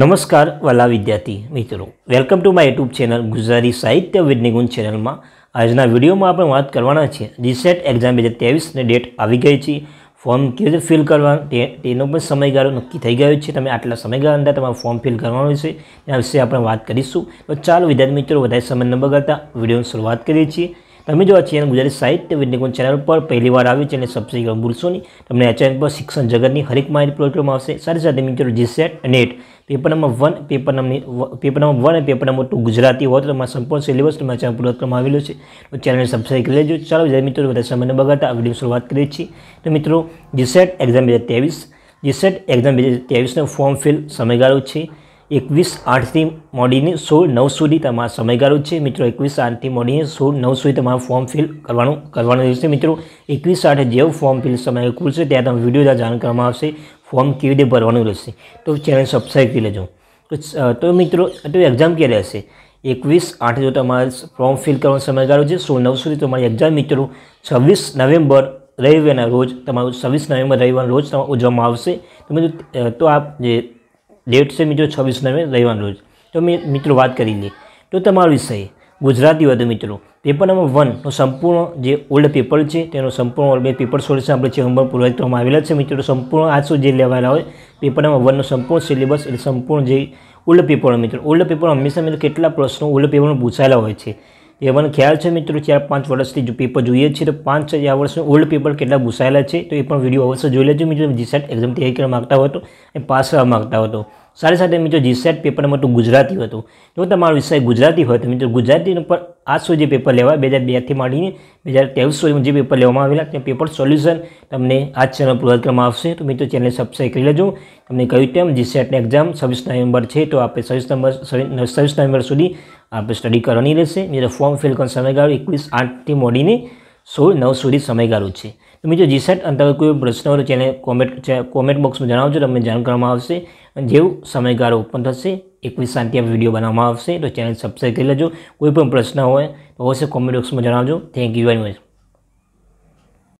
નમસ્કાર વાલા વિદ્યાર્થી મિત્રો welcome to my YouTube channel Gujarati સાહિત્ય વિજ્ઞાન ચેનલમાં આજના વિડીયોમાં આપણે વાત કરવાના છીએ રિસેટ એક્ઝામ e બે હજાર તેવીસની ડેટ આવી ગઈ છે ફોર્મ કેવી રીતે ફિલ કરવાનું તેનો પણ સમયગાળો નક્કી થઈ ગયો છે તમે આટલા સમયગાળા અંદર તમારું ફોર્મ ફિલ કરવાનું છે એના વિશે આપણે વાત કરીશું તો ચાલો વિદ્યાર્થી મિત્રો વધારે સમય ન બગાડતા વિડીયોની શરૂઆત કરીએ છીએ તમે જો આ ચેનલ ગુજરાતી સાહિત્ય વિજ્ઞાન ચેનલ પર પહેલીવાર આવી ચેનલ સબસ્ક્રાઈબ કરવા ભૂલશો નહીં તમને આ ચેનલ પર શિક્ષણ જગતની હરેક માહિતી પ્રોગ્રામ આવશે સાથે સાથે મિત્રો જીસેટ અને એટ paper number one paper number paper number one અને પેપર નંબર ટુ ગુજરાતી હોય તો તમારા સંપૂર્ણ સિલેબસ તમારા ચેનલ પૂર્વક્રમ આવેલો છે તો ચેનલને સબસ્ક્રાઈબ કરી લેજો ચાલો વિદ્યાર્થી મિત્રો બધા સમયને બગાડતા આ વિડીયો શરૂઆત કરીએ છીએ તો મિત્રો જીસેટ એક્ઝામ બે હજાર તેવીસ જીસેટ એક્ઝામ બે હજાર ત્રેવીસનો ફોર્મ ફિલ સમયગાળો છે એકવીસ આઠથી મોડીને સોળ નવ સુધી તમારો સમયગાળો છે મિત્રો એકવીસ આઠથી મોડીને સોળ નવ સુધી તમારું ફોર્મ ફિલ કરવાનું કરવાનું રહેશે મિત્રો એકવીસ આઠ જેવું ફોર્મ ફિલ સમય ખુલશે ત્યાં તમે વિડીયો દ્વારા જાણ કરવામાં આવશે ફોર્મ કેવી રીતે ભરવાનું રહેશે તો ચેનલ સબસ્ક્રાઈબ કરી લેજો તો મિત્રો તો એક્ઝામ ક્યારે હશે એકવીસ આઠ જો તમારે ફોર્મ ફિલ કરવાનો સમયગાળો છે સોળ નવ સુધી તમારી એક્ઝામ મિત્રો છવ્વીસ નવેમ્બર રવિવારના રોજ તમારું છવ્વીસ નવેમ્બર રવિવારના રોજ તમારે ઉજવવામાં આવશે તો મિત્રો તો આપ જે ડેટ છે મિત્રો છવ્વીસ નવે રવિવાર છે તો મેં મિત્રો વાત કરી લઈએ તો તમારો વિષય ગુજરાતી વધુ મિત્રો પેપર નંબર વનનો સંપૂર્ણ જે ઓલ્ડ પેપર છે તેનો સંપૂર્ણ ઓલ્ડ પેપર સોલ્યુશન આપણે છે હોમવર્ક પૂર્વજ તો આવેલા છે મિત્રો સંપૂર્ણ આજ સુધી જે લેવાયેલા હોય પેપર નંબર વનનો સંપૂર્ણ સિલેબસ એટલે સંપૂર્ણ જે ઓલ્ડ પેપર મિત્રો ઓલ્ડ પેપર હંમેશા મિત્રો કેટલા પ્રશ્નો ઓલ્ડ પેપરમાં પૂછાયેલા હોય છે એ મને ખ્યાલ છે મિત્રો ચાર પાંચ વર્ષથી જો પેપર જોઈએ છીએ તો પાંચ ચાર વર્ષનું ઓલ્ડ પેપર કેટલા ઘૂસાયેલા છે તો એ પણ વિડીયો અવશ્ય જોઈ લેજો મિત્રો જીસેટ એક્ઝામ તૈયારી કરવા માગતા હો તો એ પાસ થવા માગતા હો તો સાથે સાથે મિત્રો જીસેટ પેપર નંબર ગુજરાતી હતું જો તમારો વિષય ગુજરાતી હોય તો મિત્રો ગુજરાતી પર આજ સુધી જે પેપર લેવા બે હજાર બેથી માંડીને બે હજાર ત્રેવીસ સુધીમાં જે પેપર લેવામાં આવેલા તે પેપર સોલ્યુશન તમને આ ચેનલ પ્રોવાઈડ કરવામાં આવશે તો મિત્રો ચેનલ સબસ્ક્રાઈબ કરી લેજો તમને કહ્યું તેમ જીસેટની એક્ઝામ છવ્વીસ નવેમ્બર છે તો આપણે છવ્વીસ નંબર છવ્વીસ નવેમ્બર સુધી આપણે સ્ટડી કરવાની રહેશે મિત્રો ફોર્મ ફિલ કરવાનો સમયગાળો એકવીસ આઠથી મોડીને સોળ નવ સુધી સમયગાળો છે તો મિત્રો જીસેટ અંતર્ગત કોઈ પ્રશ્ન હોય તો ચેનલ કોમેન્ટ કોમેન્ટ બોક્સમાં જણાવજો તમને જાણ કરવામાં આવશે જેવું સમયગાળો ઉત્પન્ન થશે એકવીસ શાંતિ વિડીયો બનાવવામાં આવશે તો ચેનલ સબસ્ક્રાઈબ કરી લેજો કોઈ પણ પ્રશ્ન હોય તો અવશ્ય કોમેન્ટ બોક્સમાં જણાવજો થેન્ક યુ વેરી મચ